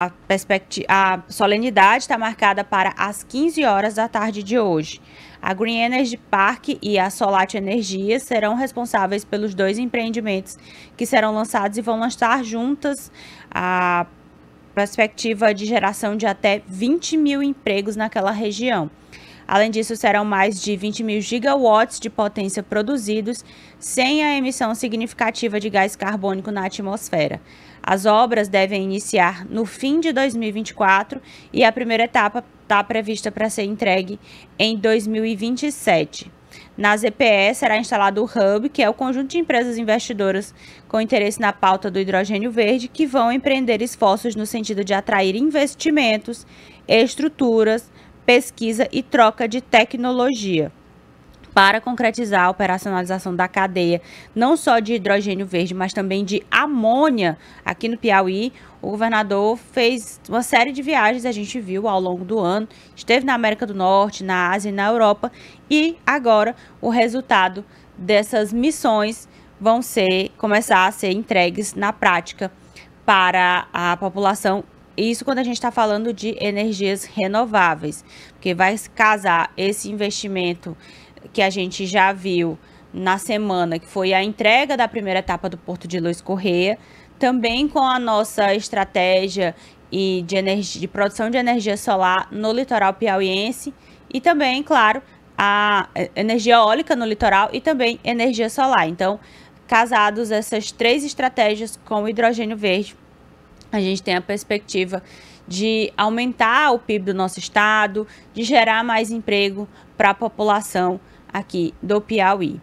A, a solenidade está marcada para as 15 horas da tarde de hoje. A Green Energy Park e a Solat Energia serão responsáveis pelos dois empreendimentos que serão lançados e vão lançar juntas a perspectiva de geração de até 20 mil empregos naquela região. Além disso, serão mais de 20 mil gigawatts de potência produzidos, sem a emissão significativa de gás carbônico na atmosfera. As obras devem iniciar no fim de 2024 e a primeira etapa está prevista para ser entregue em 2027. Na ZPE será instalado o Hub, que é o conjunto de empresas investidoras com interesse na pauta do hidrogênio verde que vão empreender esforços no sentido de atrair investimentos, estruturas, pesquisa e troca de tecnologia para concretizar a operacionalização da cadeia, não só de hidrogênio verde, mas também de amônia aqui no Piauí. O governador fez uma série de viagens, a gente viu ao longo do ano, esteve na América do Norte, na Ásia e na Europa, e agora o resultado dessas missões vão ser começar a ser entregues na prática para a população isso quando a gente está falando de energias renováveis, porque vai casar esse investimento que a gente já viu na semana, que foi a entrega da primeira etapa do Porto de Luz Correia, também com a nossa estratégia e de, energia, de produção de energia solar no litoral piauiense e também, claro, a energia eólica no litoral e também energia solar. Então, casados essas três estratégias com o hidrogênio verde a gente tem a perspectiva de aumentar o PIB do nosso estado, de gerar mais emprego para a população aqui do Piauí.